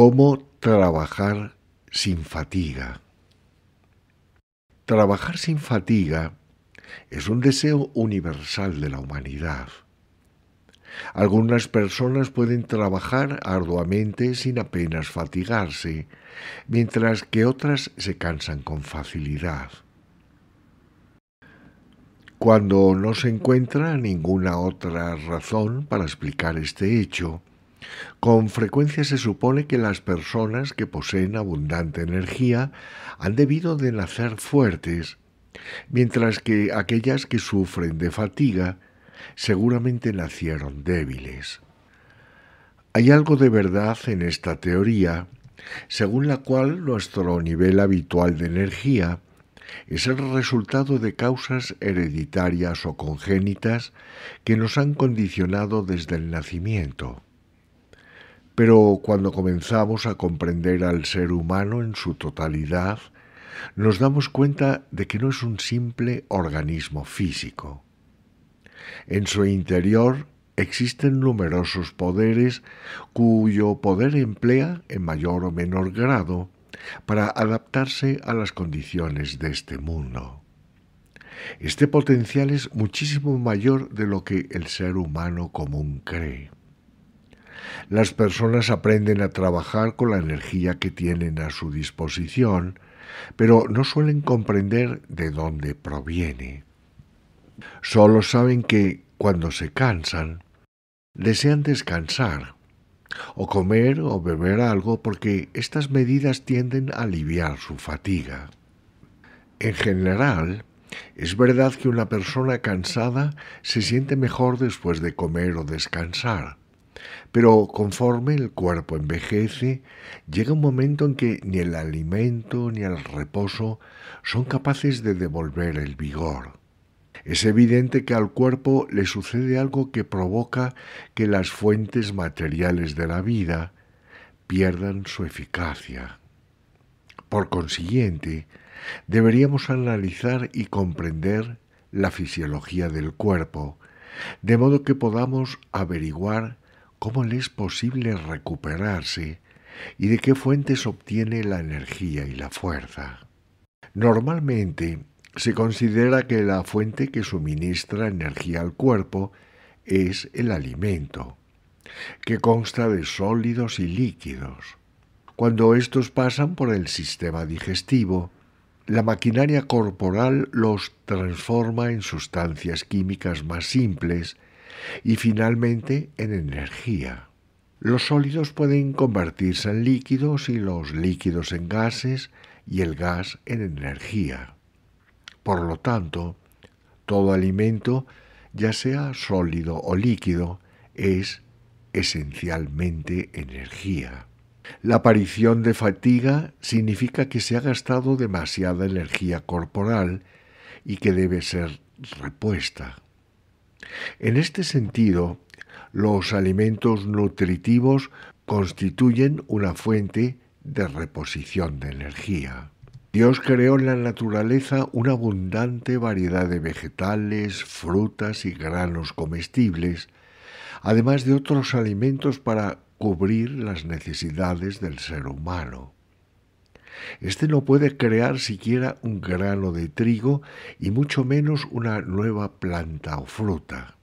¿Cómo trabajar sin fatiga? Trabajar sin fatiga es un deseo universal de la humanidad. Algunas personas pueden trabajar arduamente sin apenas fatigarse, mientras que otras se cansan con facilidad. Cuando no se encuentra ninguna otra razón para explicar este hecho, con frecuencia se supone que las personas que poseen abundante energía han debido de nacer fuertes, mientras que aquellas que sufren de fatiga seguramente nacieron débiles. Hay algo de verdad en esta teoría, según la cual nuestro nivel habitual de energía es el resultado de causas hereditarias o congénitas que nos han condicionado desde el nacimiento. Pero cuando comenzamos a comprender al ser humano en su totalidad, nos damos cuenta de que no es un simple organismo físico. En su interior existen numerosos poderes cuyo poder emplea, en mayor o menor grado, para adaptarse a las condiciones de este mundo. Este potencial es muchísimo mayor de lo que el ser humano común cree. Las personas aprenden a trabajar con la energía que tienen a su disposición, pero no suelen comprender de dónde proviene. Solo saben que cuando se cansan, desean descansar o comer o beber algo porque estas medidas tienden a aliviar su fatiga. En general, es verdad que una persona cansada se siente mejor después de comer o descansar, pero conforme el cuerpo envejece, llega un momento en que ni el alimento ni el reposo son capaces de devolver el vigor. Es evidente que al cuerpo le sucede algo que provoca que las fuentes materiales de la vida pierdan su eficacia. Por consiguiente, deberíamos analizar y comprender la fisiología del cuerpo, de modo que podamos averiguar ¿Cómo le es posible recuperarse y de qué fuentes obtiene la energía y la fuerza? Normalmente se considera que la fuente que suministra energía al cuerpo es el alimento, que consta de sólidos y líquidos. Cuando estos pasan por el sistema digestivo, la maquinaria corporal los transforma en sustancias químicas más simples y finalmente en energía. Los sólidos pueden convertirse en líquidos y los líquidos en gases y el gas en energía. Por lo tanto, todo alimento, ya sea sólido o líquido, es esencialmente energía. La aparición de fatiga significa que se ha gastado demasiada energía corporal y que debe ser repuesta. En este sentido, los alimentos nutritivos constituyen una fuente de reposición de energía. Dios creó en la naturaleza una abundante variedad de vegetales, frutas y granos comestibles, además de otros alimentos para cubrir las necesidades del ser humano. Este no puede crear siquiera un grano de trigo y mucho menos una nueva planta o fruta.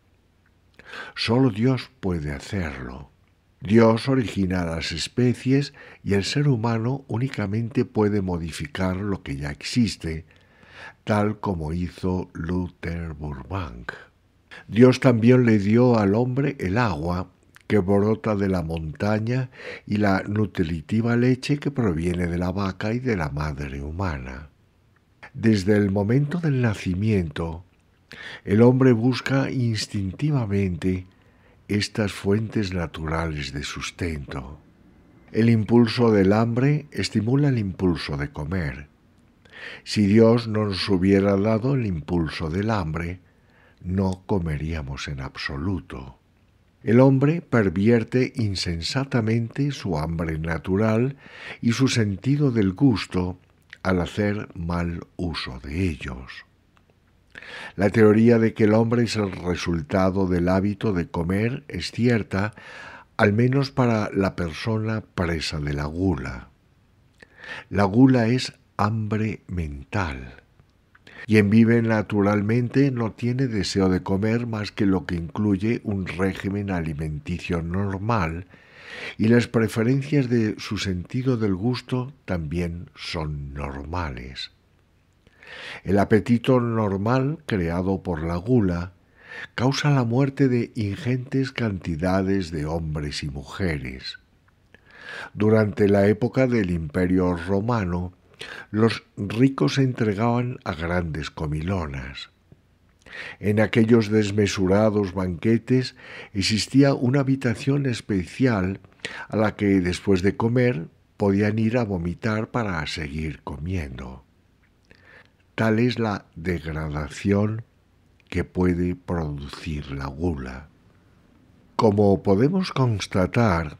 Solo Dios puede hacerlo. Dios origina las especies y el ser humano únicamente puede modificar lo que ya existe, tal como hizo Luther Burbank. Dios también le dio al hombre el agua que brota de la montaña y la nutritiva leche que proviene de la vaca y de la madre humana. Desde el momento del nacimiento, el hombre busca instintivamente estas fuentes naturales de sustento. El impulso del hambre estimula el impulso de comer. Si Dios no nos hubiera dado el impulso del hambre, no comeríamos en absoluto. El hombre pervierte insensatamente su hambre natural y su sentido del gusto al hacer mal uso de ellos. La teoría de que el hombre es el resultado del hábito de comer es cierta, al menos para la persona presa de la gula. La gula es hambre mental. Quien vive naturalmente no tiene deseo de comer más que lo que incluye un régimen alimenticio normal y las preferencias de su sentido del gusto también son normales. El apetito normal, creado por la gula, causa la muerte de ingentes cantidades de hombres y mujeres. Durante la época del Imperio romano, los ricos se entregaban a grandes comilonas. En aquellos desmesurados banquetes existía una habitación especial a la que después de comer podían ir a vomitar para seguir comiendo. Tal es la degradación que puede producir la gula. Como podemos constatar,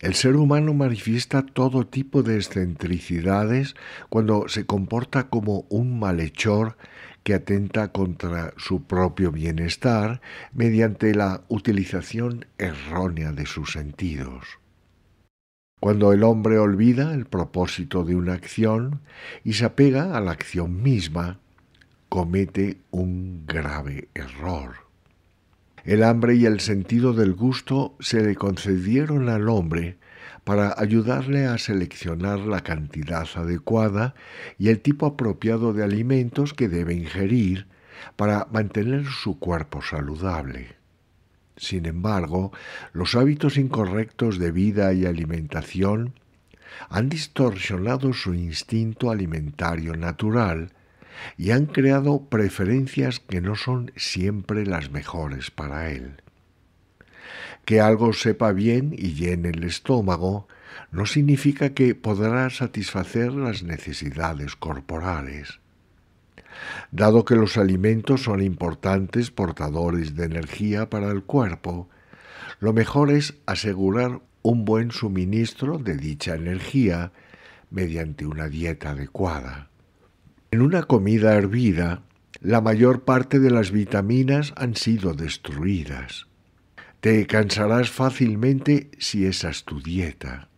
el ser humano manifiesta todo tipo de excentricidades cuando se comporta como un malhechor que atenta contra su propio bienestar mediante la utilización errónea de sus sentidos. Cuando el hombre olvida el propósito de una acción y se apega a la acción misma, comete un grave error. El hambre y el sentido del gusto se le concedieron al hombre para ayudarle a seleccionar la cantidad adecuada y el tipo apropiado de alimentos que debe ingerir para mantener su cuerpo saludable. Sin embargo, los hábitos incorrectos de vida y alimentación han distorsionado su instinto alimentario natural y han creado preferencias que no son siempre las mejores para él. Que algo sepa bien y llene el estómago no significa que podrá satisfacer las necesidades corporales. Dado que los alimentos son importantes portadores de energía para el cuerpo, lo mejor es asegurar un buen suministro de dicha energía mediante una dieta adecuada. En una comida hervida, la mayor parte de las vitaminas han sido destruidas. Te cansarás fácilmente si esa es tu dieta.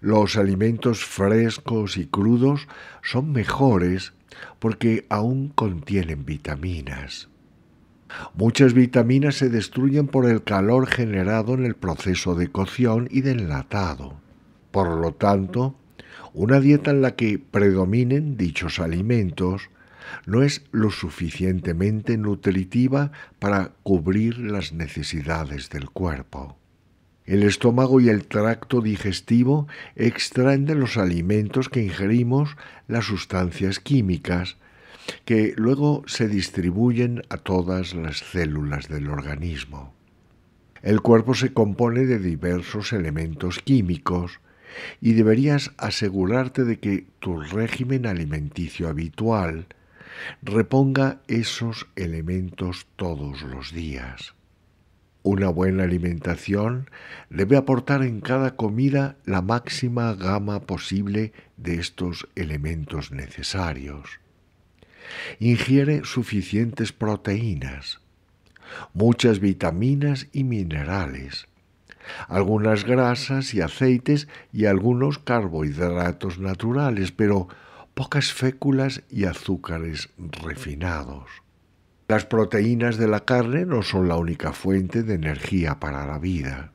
Los alimentos frescos y crudos son mejores porque aún contienen vitaminas. Muchas vitaminas se destruyen por el calor generado en el proceso de cocción y de enlatado. Por lo tanto, una dieta en la que predominen dichos alimentos no es lo suficientemente nutritiva para cubrir las necesidades del cuerpo. El estómago y el tracto digestivo extraen de los alimentos que ingerimos las sustancias químicas que luego se distribuyen a todas las células del organismo. El cuerpo se compone de diversos elementos químicos y deberías asegurarte de que tu régimen alimenticio habitual reponga esos elementos todos los días. Una buena alimentación debe aportar en cada comida la máxima gama posible de estos elementos necesarios. Ingiere suficientes proteínas, muchas vitaminas y minerales, algunas grasas y aceites y algunos carbohidratos naturales, pero pocas féculas y azúcares refinados. Las proteínas de la carne no son la única fuente de energía para la vida.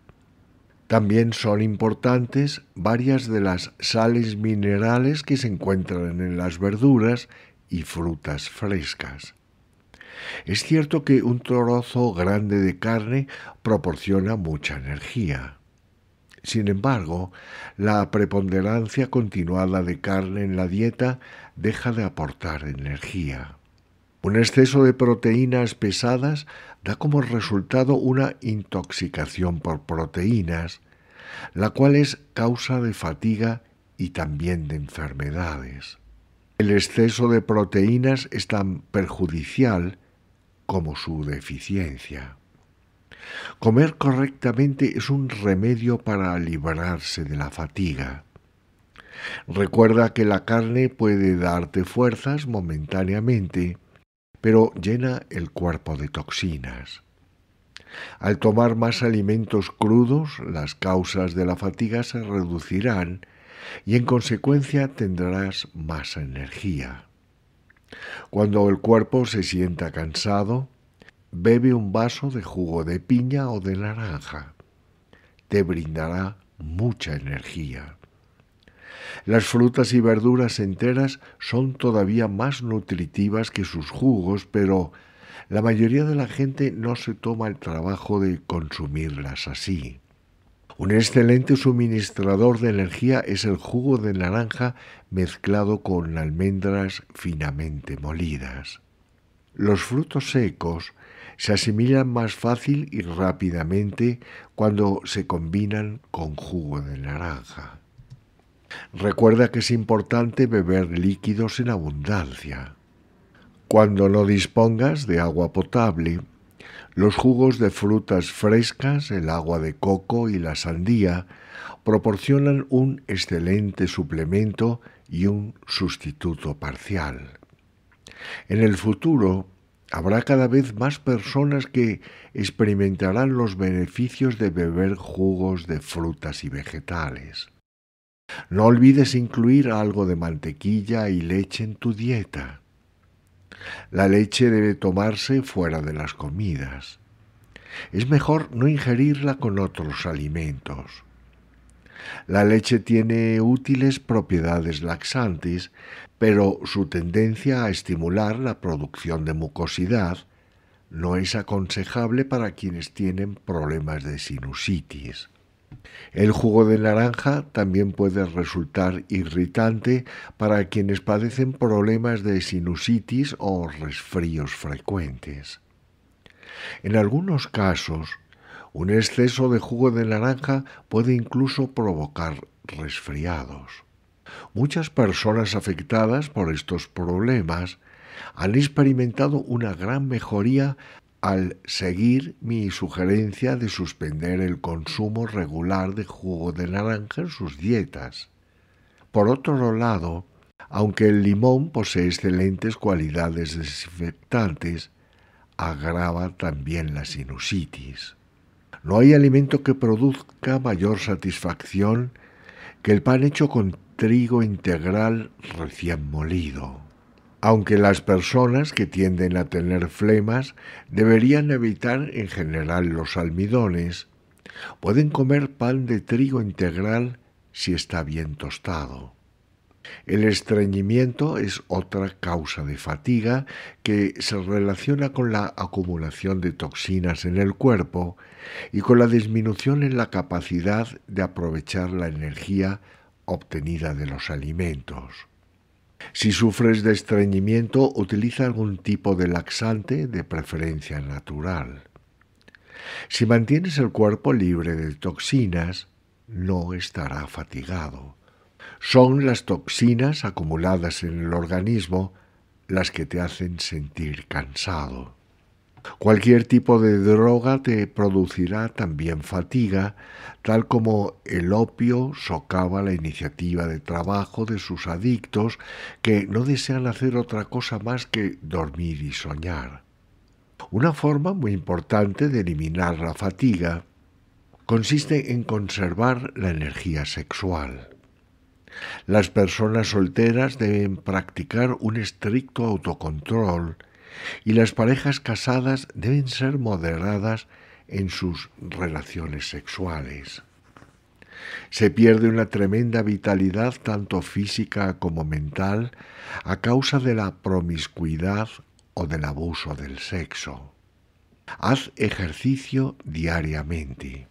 También son importantes varias de las sales minerales que se encuentran en las verduras y frutas frescas. Es cierto que un trozo grande de carne proporciona mucha energía. Sin embargo, la preponderancia continuada de carne en la dieta deja de aportar energía. Un exceso de proteínas pesadas da como resultado una intoxicación por proteínas, la cual es causa de fatiga y también de enfermedades. El exceso de proteínas es tan perjudicial como su deficiencia. Comer correctamente es un remedio para librarse de la fatiga. Recuerda que la carne puede darte fuerzas momentáneamente, pero llena el cuerpo de toxinas. Al tomar más alimentos crudos, las causas de la fatiga se reducirán y en consecuencia tendrás más energía. Cuando el cuerpo se sienta cansado, bebe un vaso de jugo de piña o de naranja. Te brindará mucha energía. Las frutas y verduras enteras son todavía más nutritivas que sus jugos, pero la mayoría de la gente no se toma el trabajo de consumirlas así. Un excelente suministrador de energía es el jugo de naranja mezclado con almendras finamente molidas. Los frutos secos se asimilan más fácil y rápidamente cuando se combinan con jugo de naranja. Recuerda que es importante beber líquidos en abundancia. Cuando no dispongas de agua potable, los jugos de frutas frescas, el agua de coco y la sandía proporcionan un excelente suplemento y un sustituto parcial. En el futuro habrá cada vez más personas que experimentarán los beneficios de beber jugos de frutas y vegetales. No olvides incluir algo de mantequilla y leche en tu dieta. La leche debe tomarse fuera de las comidas. Es mejor no ingerirla con otros alimentos. La leche tiene útiles propiedades laxantes, pero su tendencia a estimular la producción de mucosidad no es aconsejable para quienes tienen problemas de sinusitis. El jugo de naranja también puede resultar irritante para quienes padecen problemas de sinusitis o resfríos frecuentes. En algunos casos, un exceso de jugo de naranja puede incluso provocar resfriados. Muchas personas afectadas por estos problemas han experimentado una gran mejoría al seguir mi sugerencia de suspender el consumo regular de jugo de naranja en sus dietas. Por otro lado, aunque el limón posee excelentes cualidades desinfectantes, agrava también la sinusitis. No hay alimento que produzca mayor satisfacción que el pan hecho con trigo integral recién molido aunque las personas que tienden a tener flemas deberían evitar en general los almidones. Pueden comer pan de trigo integral si está bien tostado. El estreñimiento es otra causa de fatiga que se relaciona con la acumulación de toxinas en el cuerpo y con la disminución en la capacidad de aprovechar la energía obtenida de los alimentos. Si sufres de estreñimiento, utiliza algún tipo de laxante de preferencia natural. Si mantienes el cuerpo libre de toxinas, no estará fatigado. Son las toxinas acumuladas en el organismo las que te hacen sentir cansado. Cualquier tipo de droga te producirá también fatiga, tal como el opio socava la iniciativa de trabajo de sus adictos que no desean hacer otra cosa más que dormir y soñar. Una forma muy importante de eliminar la fatiga consiste en conservar la energía sexual. Las personas solteras deben practicar un estricto autocontrol y las parejas casadas deben ser moderadas en sus relaciones sexuales. Se pierde una tremenda vitalidad tanto física como mental a causa de la promiscuidad o del abuso del sexo. Haz ejercicio diariamente.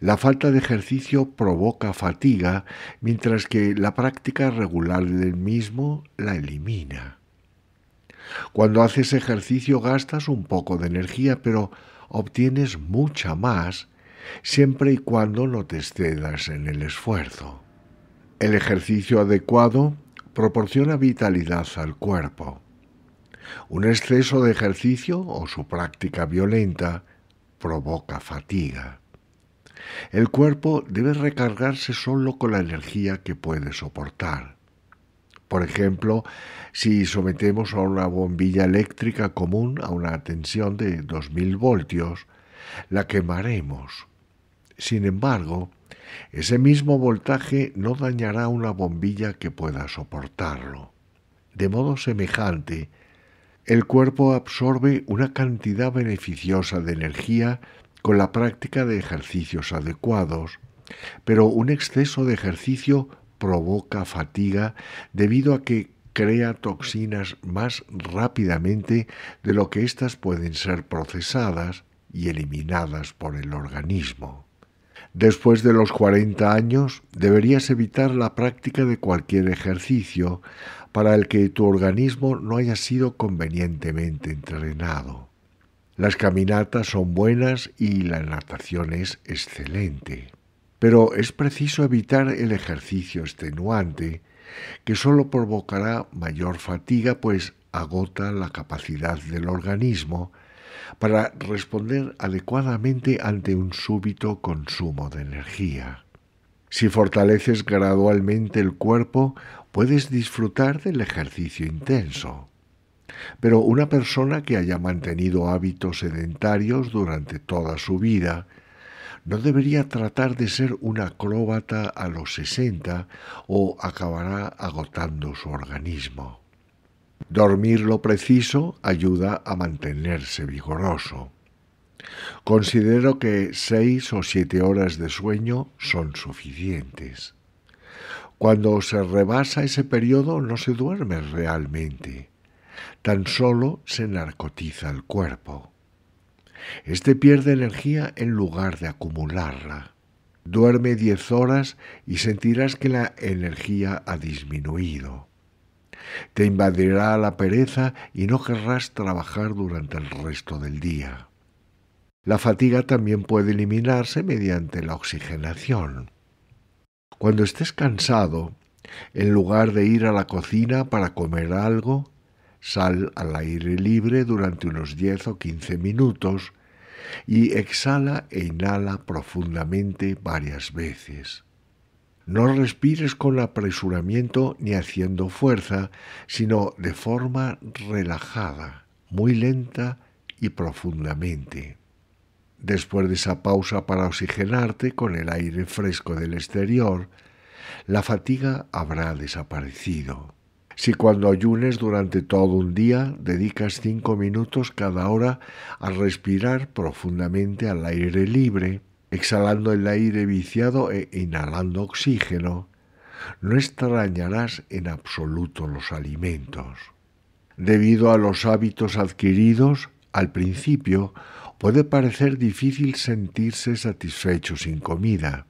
La falta de ejercicio provoca fatiga, mientras que la práctica regular del mismo la elimina. Cuando haces ejercicio gastas un poco de energía, pero obtienes mucha más siempre y cuando no te excedas en el esfuerzo. El ejercicio adecuado proporciona vitalidad al cuerpo. Un exceso de ejercicio o su práctica violenta provoca fatiga. El cuerpo debe recargarse solo con la energía que puede soportar. Por ejemplo, si sometemos a una bombilla eléctrica común a una tensión de 2000 voltios, la quemaremos. Sin embargo, ese mismo voltaje no dañará una bombilla que pueda soportarlo. De modo semejante, el cuerpo absorbe una cantidad beneficiosa de energía con la práctica de ejercicios adecuados, pero un exceso de ejercicio provoca fatiga debido a que crea toxinas más rápidamente de lo que éstas pueden ser procesadas y eliminadas por el organismo. Después de los 40 años deberías evitar la práctica de cualquier ejercicio para el que tu organismo no haya sido convenientemente entrenado. Las caminatas son buenas y la natación es excelente pero es preciso evitar el ejercicio extenuante que solo provocará mayor fatiga pues agota la capacidad del organismo para responder adecuadamente ante un súbito consumo de energía. Si fortaleces gradualmente el cuerpo, puedes disfrutar del ejercicio intenso. Pero una persona que haya mantenido hábitos sedentarios durante toda su vida no debería tratar de ser un acróbata a los 60 o acabará agotando su organismo. Dormir lo preciso ayuda a mantenerse vigoroso. Considero que seis o siete horas de sueño son suficientes. Cuando se rebasa ese periodo no se duerme realmente, tan solo se narcotiza el cuerpo. Este pierde energía en lugar de acumularla. Duerme 10 horas y sentirás que la energía ha disminuido. Te invadirá la pereza y no querrás trabajar durante el resto del día. La fatiga también puede eliminarse mediante la oxigenación. Cuando estés cansado, en lugar de ir a la cocina para comer algo, Sal al aire libre durante unos 10 o 15 minutos y exhala e inhala profundamente varias veces. No respires con apresuramiento ni haciendo fuerza, sino de forma relajada, muy lenta y profundamente. Después de esa pausa para oxigenarte con el aire fresco del exterior, la fatiga habrá desaparecido. Si cuando ayunes durante todo un día dedicas cinco minutos cada hora a respirar profundamente al aire libre, exhalando el aire viciado e inhalando oxígeno, no extrañarás en absoluto los alimentos. Debido a los hábitos adquiridos, al principio puede parecer difícil sentirse satisfecho sin comida,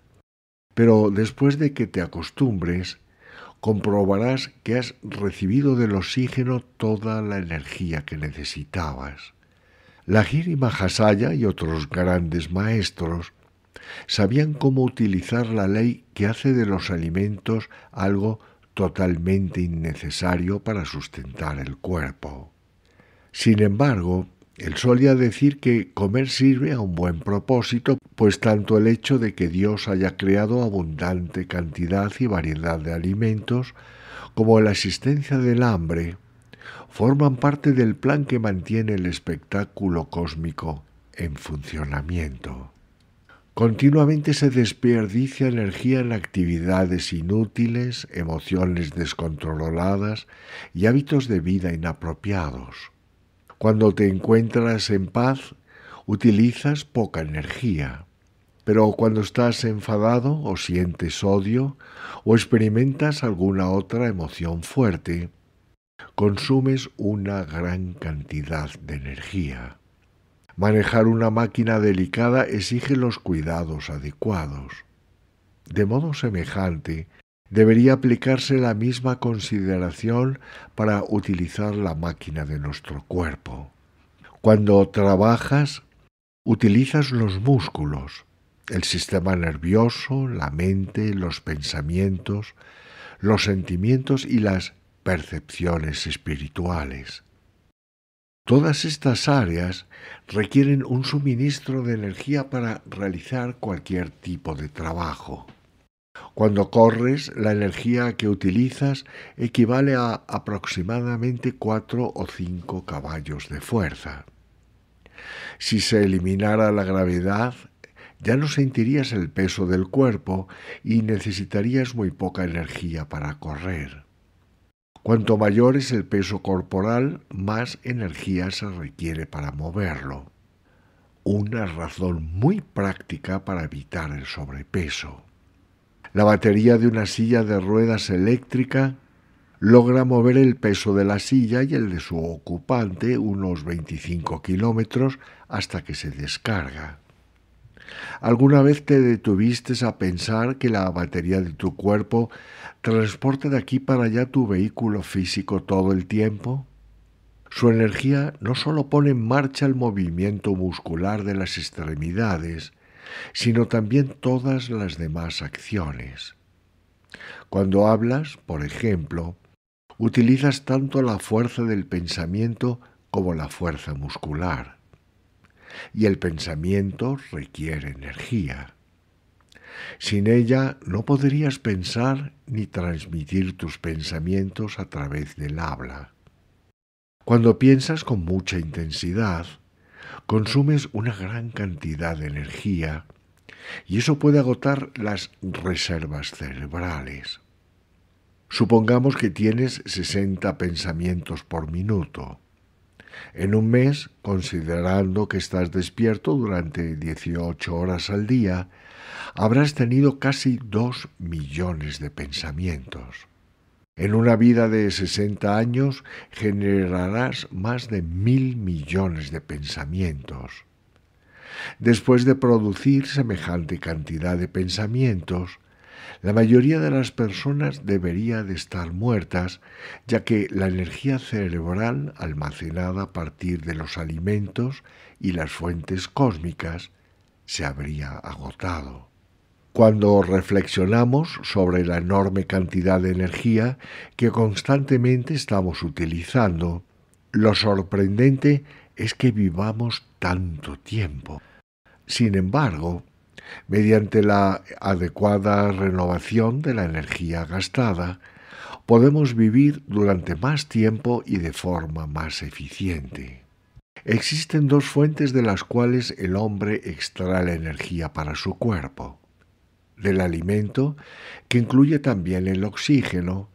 pero después de que te acostumbres, comprobarás que has recibido del oxígeno toda la energía que necesitabas. La Lahiri Mahasaya y otros grandes maestros sabían cómo utilizar la ley que hace de los alimentos algo totalmente innecesario para sustentar el cuerpo. Sin embargo, él solía decir que comer sirve a un buen propósito, pues tanto el hecho de que Dios haya creado abundante cantidad y variedad de alimentos, como la existencia del hambre, forman parte del plan que mantiene el espectáculo cósmico en funcionamiento. Continuamente se desperdicia energía en actividades inútiles, emociones descontroladas y hábitos de vida inapropiados. Cuando te encuentras en paz, utilizas poca energía. Pero cuando estás enfadado o sientes odio o experimentas alguna otra emoción fuerte, consumes una gran cantidad de energía. Manejar una máquina delicada exige los cuidados adecuados. De modo semejante, Debería aplicarse la misma consideración para utilizar la máquina de nuestro cuerpo. Cuando trabajas, utilizas los músculos, el sistema nervioso, la mente, los pensamientos, los sentimientos y las percepciones espirituales. Todas estas áreas requieren un suministro de energía para realizar cualquier tipo de trabajo. Cuando corres, la energía que utilizas equivale a aproximadamente 4 o 5 caballos de fuerza. Si se eliminara la gravedad, ya no sentirías el peso del cuerpo y necesitarías muy poca energía para correr. Cuanto mayor es el peso corporal, más energía se requiere para moverlo. Una razón muy práctica para evitar el sobrepeso. La batería de una silla de ruedas eléctrica logra mover el peso de la silla y el de su ocupante unos 25 kilómetros hasta que se descarga. ¿Alguna vez te detuviste a pensar que la batería de tu cuerpo transporta de aquí para allá tu vehículo físico todo el tiempo? Su energía no solo pone en marcha el movimiento muscular de las extremidades, sino también todas las demás acciones. Cuando hablas, por ejemplo, utilizas tanto la fuerza del pensamiento como la fuerza muscular. Y el pensamiento requiere energía. Sin ella no podrías pensar ni transmitir tus pensamientos a través del habla. Cuando piensas con mucha intensidad, consumes una gran cantidad de energía y eso puede agotar las reservas cerebrales. Supongamos que tienes 60 pensamientos por minuto. En un mes, considerando que estás despierto durante 18 horas al día, habrás tenido casi 2 millones de pensamientos. En una vida de 60 años generarás más de mil millones de pensamientos. Después de producir semejante cantidad de pensamientos, la mayoría de las personas debería de estar muertas, ya que la energía cerebral almacenada a partir de los alimentos y las fuentes cósmicas se habría agotado cuando reflexionamos sobre la enorme cantidad de energía que constantemente estamos utilizando. Lo sorprendente es que vivamos tanto tiempo. Sin embargo, mediante la adecuada renovación de la energía gastada, podemos vivir durante más tiempo y de forma más eficiente. Existen dos fuentes de las cuales el hombre extrae la energía para su cuerpo del alimento, que incluye también el oxígeno,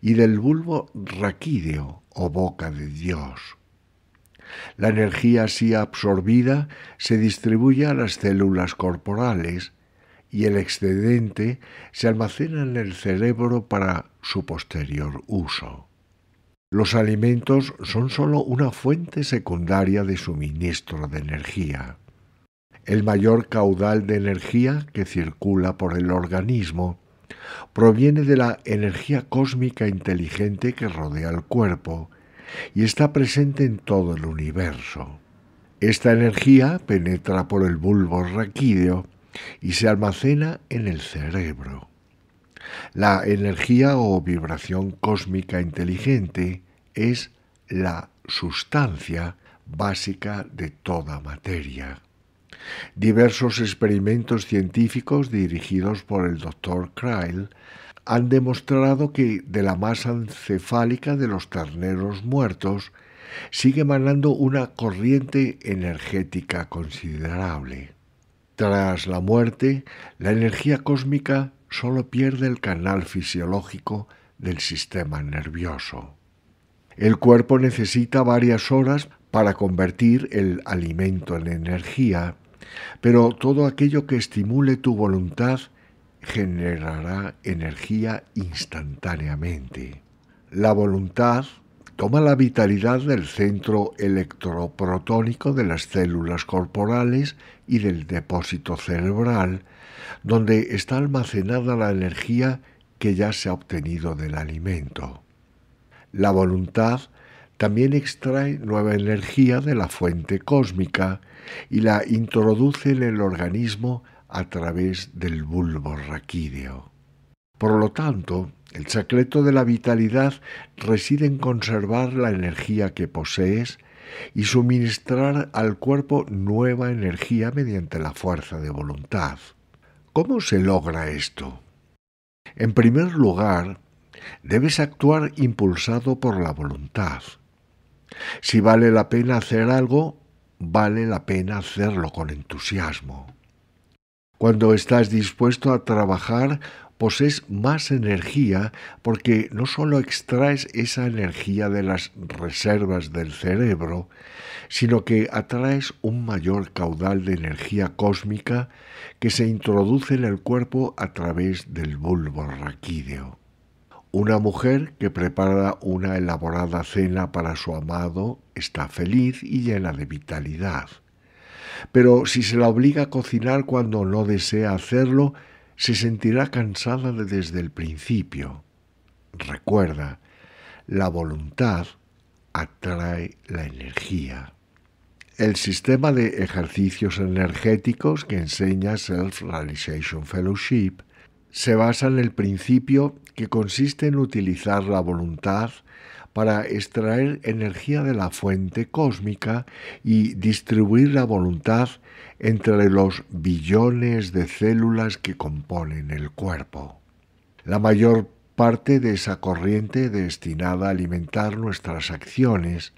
y del bulbo raquídeo o boca de Dios. La energía así absorbida se distribuye a las células corporales y el excedente se almacena en el cerebro para su posterior uso. Los alimentos son sólo una fuente secundaria de suministro de energía. El mayor caudal de energía que circula por el organismo proviene de la energía cósmica inteligente que rodea al cuerpo y está presente en todo el universo. Esta energía penetra por el bulbo raquídeo y se almacena en el cerebro. La energía o vibración cósmica inteligente es la sustancia básica de toda materia. Diversos experimentos científicos dirigidos por el Dr. Kreil han demostrado que de la masa encefálica de los terneros muertos sigue emanando una corriente energética considerable. Tras la muerte, la energía cósmica solo pierde el canal fisiológico del sistema nervioso. El cuerpo necesita varias horas para convertir el alimento en energía, pero todo aquello que estimule tu voluntad generará energía instantáneamente. La voluntad toma la vitalidad del centro electroprotónico de las células corporales y del depósito cerebral, donde está almacenada la energía que ya se ha obtenido del alimento. La voluntad también extrae nueva energía de la fuente cósmica y la introduce en el organismo a través del bulbo raquídeo. Por lo tanto, el secreto de la vitalidad reside en conservar la energía que posees y suministrar al cuerpo nueva energía mediante la fuerza de voluntad. ¿Cómo se logra esto? En primer lugar, debes actuar impulsado por la voluntad. Si vale la pena hacer algo, vale la pena hacerlo con entusiasmo. Cuando estás dispuesto a trabajar, posees más energía porque no solo extraes esa energía de las reservas del cerebro, sino que atraes un mayor caudal de energía cósmica que se introduce en el cuerpo a través del bulbo raquídeo. Una mujer que prepara una elaborada cena para su amado está feliz y llena de vitalidad. Pero si se la obliga a cocinar cuando no desea hacerlo, se sentirá cansada desde el principio. Recuerda, la voluntad atrae la energía. El sistema de ejercicios energéticos que enseña Self-Realization Fellowship se basa en el principio que consiste en utilizar la voluntad para extraer energía de la fuente cósmica y distribuir la voluntad entre los billones de células que componen el cuerpo. La mayor parte de esa corriente destinada a alimentar nuestras acciones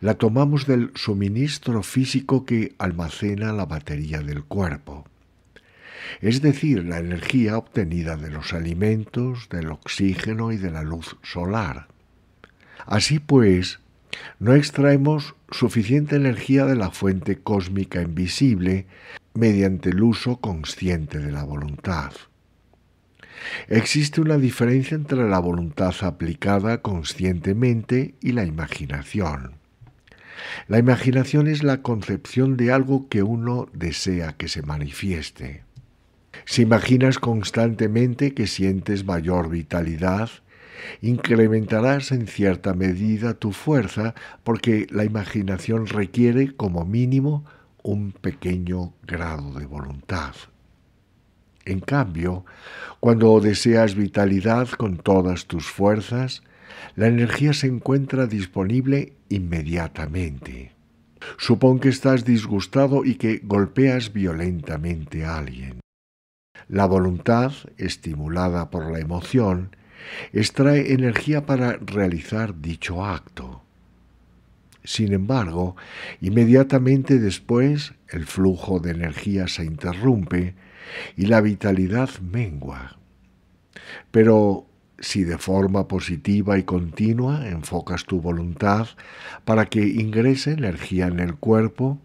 la tomamos del suministro físico que almacena la batería del cuerpo es decir, la energía obtenida de los alimentos, del oxígeno y de la luz solar. Así pues, no extraemos suficiente energía de la fuente cósmica invisible mediante el uso consciente de la voluntad. Existe una diferencia entre la voluntad aplicada conscientemente y la imaginación. La imaginación es la concepción de algo que uno desea que se manifieste. Si imaginas constantemente que sientes mayor vitalidad, incrementarás en cierta medida tu fuerza porque la imaginación requiere como mínimo un pequeño grado de voluntad. En cambio, cuando deseas vitalidad con todas tus fuerzas, la energía se encuentra disponible inmediatamente. Supón que estás disgustado y que golpeas violentamente a alguien. La voluntad, estimulada por la emoción, extrae energía para realizar dicho acto. Sin embargo, inmediatamente después el flujo de energía se interrumpe y la vitalidad mengua. Pero si de forma positiva y continua enfocas tu voluntad para que ingrese energía en el cuerpo,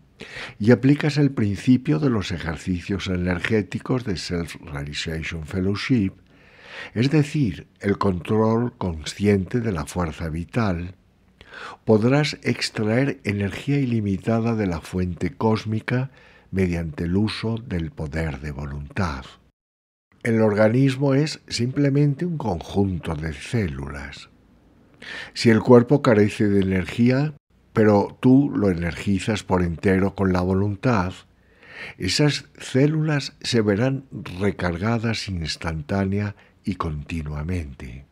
y aplicas el principio de los ejercicios energéticos de Self-Realization Fellowship, es decir, el control consciente de la fuerza vital, podrás extraer energía ilimitada de la fuente cósmica mediante el uso del poder de voluntad. El organismo es simplemente un conjunto de células. Si el cuerpo carece de energía, pero tú lo energizas por entero con la voluntad, esas células se verán recargadas instantánea y continuamente.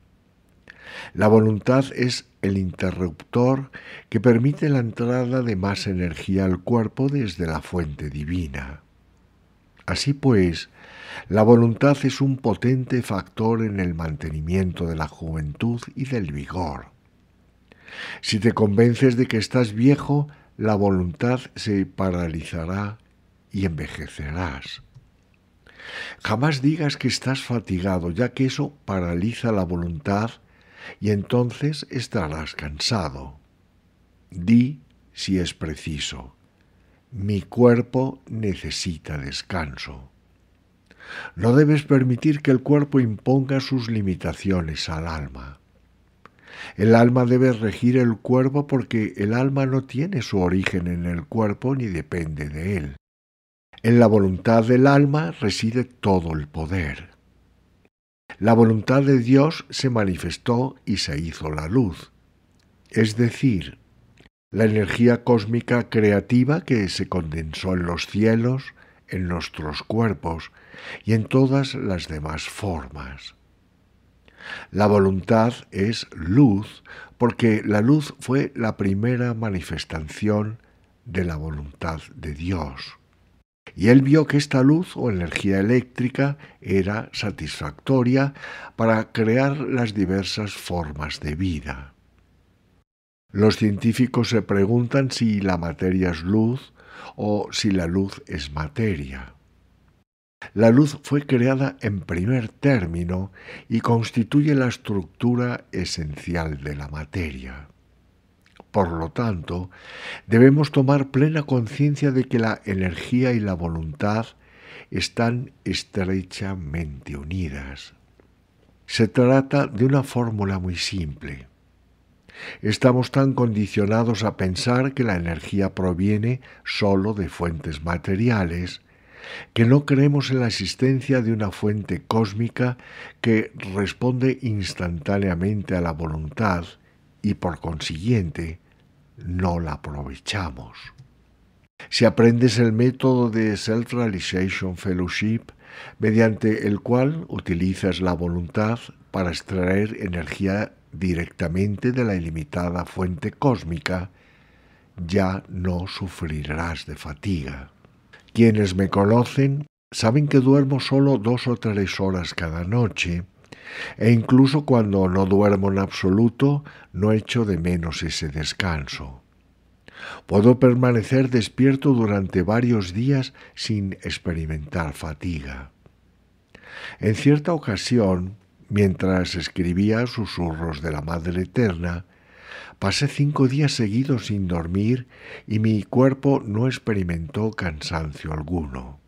La voluntad es el interruptor que permite la entrada de más energía al cuerpo desde la fuente divina. Así pues, la voluntad es un potente factor en el mantenimiento de la juventud y del vigor. Si te convences de que estás viejo, la voluntad se paralizará y envejecerás. Jamás digas que estás fatigado, ya que eso paraliza la voluntad y entonces estarás cansado. Di si es preciso. Mi cuerpo necesita descanso. No debes permitir que el cuerpo imponga sus limitaciones al alma. El alma debe regir el cuerpo porque el alma no tiene su origen en el cuerpo ni depende de él. En la voluntad del alma reside todo el poder. La voluntad de Dios se manifestó y se hizo la luz, es decir, la energía cósmica creativa que se condensó en los cielos, en nuestros cuerpos y en todas las demás formas. La voluntad es luz porque la luz fue la primera manifestación de la voluntad de Dios. Y él vio que esta luz o energía eléctrica era satisfactoria para crear las diversas formas de vida. Los científicos se preguntan si la materia es luz o si la luz es materia. La luz fue creada en primer término y constituye la estructura esencial de la materia. Por lo tanto, debemos tomar plena conciencia de que la energía y la voluntad están estrechamente unidas. Se trata de una fórmula muy simple. Estamos tan condicionados a pensar que la energía proviene sólo de fuentes materiales, que no creemos en la existencia de una fuente cósmica que responde instantáneamente a la voluntad y por consiguiente no la aprovechamos. Si aprendes el método de Self-Realization Fellowship, mediante el cual utilizas la voluntad para extraer energía directamente de la ilimitada fuente cósmica, ya no sufrirás de fatiga. Quienes me conocen saben que duermo solo dos o tres horas cada noche e incluso cuando no duermo en absoluto no echo de menos ese descanso. Puedo permanecer despierto durante varios días sin experimentar fatiga. En cierta ocasión, mientras escribía Susurros de la Madre Eterna, Pasé cinco días seguidos sin dormir y mi cuerpo no experimentó cansancio alguno.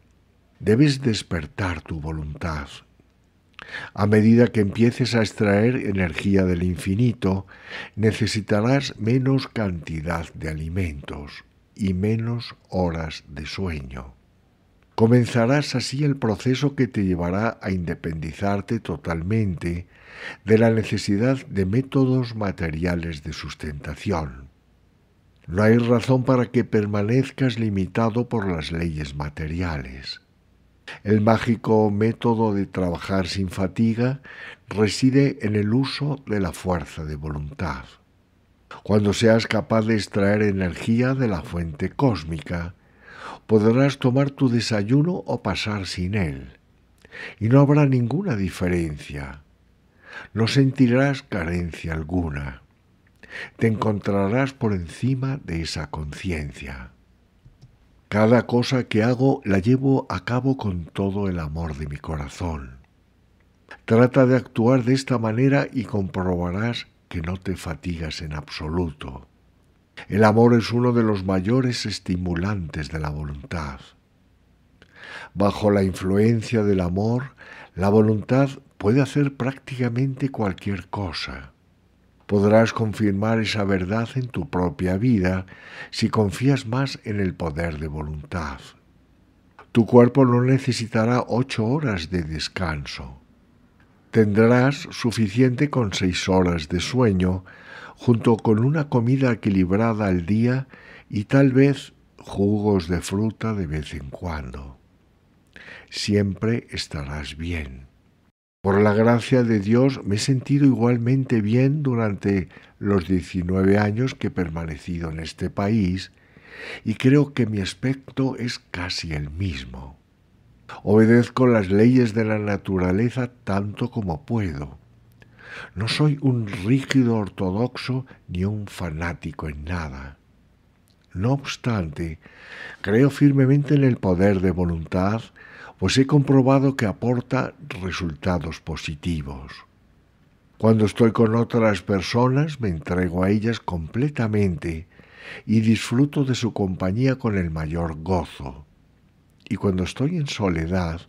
Debes despertar tu voluntad. A medida que empieces a extraer energía del infinito, necesitarás menos cantidad de alimentos y menos horas de sueño. Comenzarás así el proceso que te llevará a independizarte totalmente de la necesidad de métodos materiales de sustentación. No hay razón para que permanezcas limitado por las leyes materiales. El mágico método de trabajar sin fatiga reside en el uso de la fuerza de voluntad. Cuando seas capaz de extraer energía de la fuente cósmica, podrás tomar tu desayuno o pasar sin él, y no habrá ninguna diferencia no sentirás carencia alguna. Te encontrarás por encima de esa conciencia. Cada cosa que hago la llevo a cabo con todo el amor de mi corazón. Trata de actuar de esta manera y comprobarás que no te fatigas en absoluto. El amor es uno de los mayores estimulantes de la voluntad. Bajo la influencia del amor, la voluntad puede hacer prácticamente cualquier cosa. Podrás confirmar esa verdad en tu propia vida si confías más en el poder de voluntad. Tu cuerpo no necesitará ocho horas de descanso. Tendrás suficiente con seis horas de sueño, junto con una comida equilibrada al día y tal vez jugos de fruta de vez en cuando. Siempre estarás bien. Por la gracia de Dios me he sentido igualmente bien durante los 19 años que he permanecido en este país y creo que mi aspecto es casi el mismo. Obedezco las leyes de la naturaleza tanto como puedo. No soy un rígido ortodoxo ni un fanático en nada. No obstante, creo firmemente en el poder de voluntad pues he comprobado que aporta resultados positivos. Cuando estoy con otras personas me entrego a ellas completamente y disfruto de su compañía con el mayor gozo. Y cuando estoy en soledad,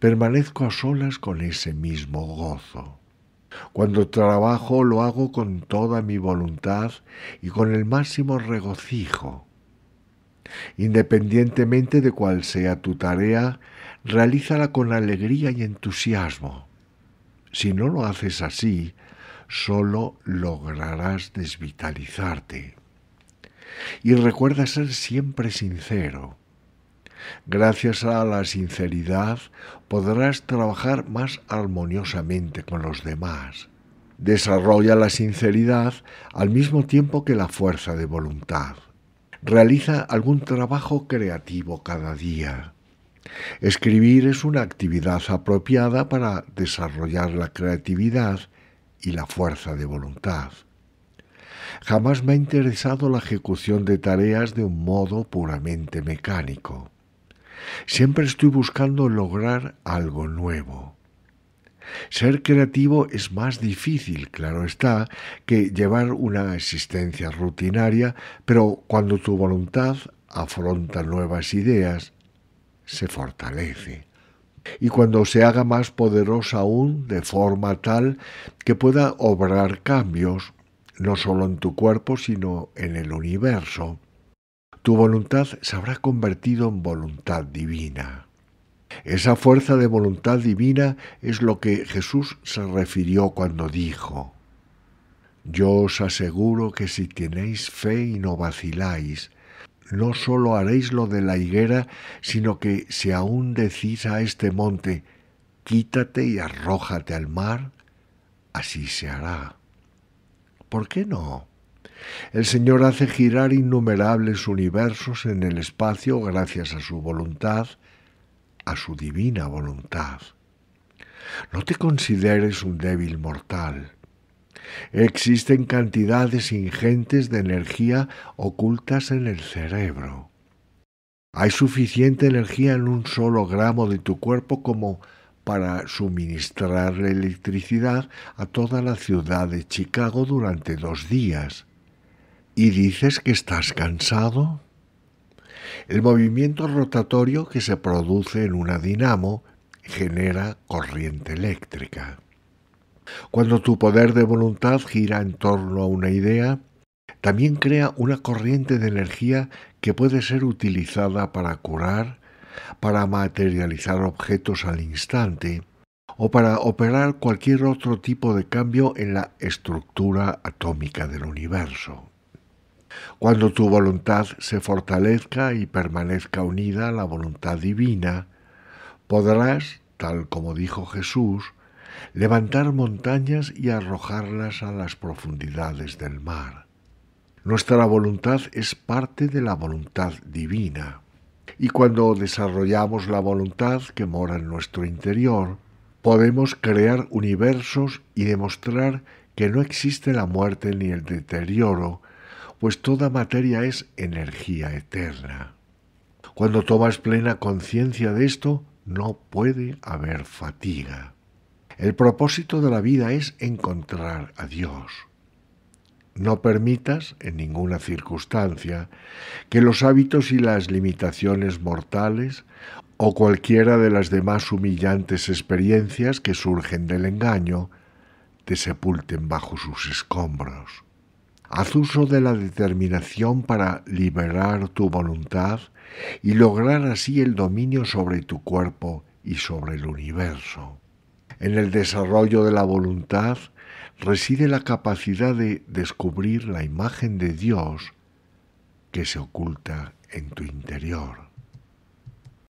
permanezco a solas con ese mismo gozo. Cuando trabajo lo hago con toda mi voluntad y con el máximo regocijo. Independientemente de cuál sea tu tarea, realízala con alegría y entusiasmo. Si no lo haces así, solo lograrás desvitalizarte. Y recuerda ser siempre sincero. Gracias a la sinceridad podrás trabajar más armoniosamente con los demás. Desarrolla la sinceridad al mismo tiempo que la fuerza de voluntad. Realiza algún trabajo creativo cada día Escribir es una actividad apropiada para desarrollar la creatividad y la fuerza de voluntad. Jamás me ha interesado la ejecución de tareas de un modo puramente mecánico. Siempre estoy buscando lograr algo nuevo. Ser creativo es más difícil, claro está, que llevar una existencia rutinaria, pero cuando tu voluntad afronta nuevas ideas, se fortalece y cuando se haga más poderosa aún de forma tal que pueda obrar cambios, no sólo en tu cuerpo, sino en el universo. Tu voluntad se habrá convertido en voluntad divina. Esa fuerza de voluntad divina es lo que Jesús se refirió cuando dijo, Yo os aseguro que si tenéis fe y no vaciláis, no sólo haréis lo de la higuera, sino que si aún decís a este monte, quítate y arrójate al mar, así se hará. ¿Por qué no? El Señor hace girar innumerables universos en el espacio gracias a su voluntad, a su divina voluntad. No te consideres un débil mortal. Existen cantidades ingentes de energía ocultas en el cerebro. Hay suficiente energía en un solo gramo de tu cuerpo como para suministrar electricidad a toda la ciudad de Chicago durante dos días. ¿Y dices que estás cansado? El movimiento rotatorio que se produce en una dinamo genera corriente eléctrica. Cuando tu poder de voluntad gira en torno a una idea, también crea una corriente de energía que puede ser utilizada para curar, para materializar objetos al instante o para operar cualquier otro tipo de cambio en la estructura atómica del universo. Cuando tu voluntad se fortalezca y permanezca unida a la voluntad divina, podrás, tal como dijo Jesús, levantar montañas y arrojarlas a las profundidades del mar. Nuestra voluntad es parte de la voluntad divina, y cuando desarrollamos la voluntad que mora en nuestro interior, podemos crear universos y demostrar que no existe la muerte ni el deterioro, pues toda materia es energía eterna. Cuando tomas plena conciencia de esto, no puede haber fatiga. El propósito de la vida es encontrar a Dios. No permitas en ninguna circunstancia que los hábitos y las limitaciones mortales o cualquiera de las demás humillantes experiencias que surgen del engaño te sepulten bajo sus escombros. Haz uso de la determinación para liberar tu voluntad y lograr así el dominio sobre tu cuerpo y sobre el universo. En el desarrollo de la voluntad reside la capacidad de descubrir la imagen de Dios que se oculta en tu interior.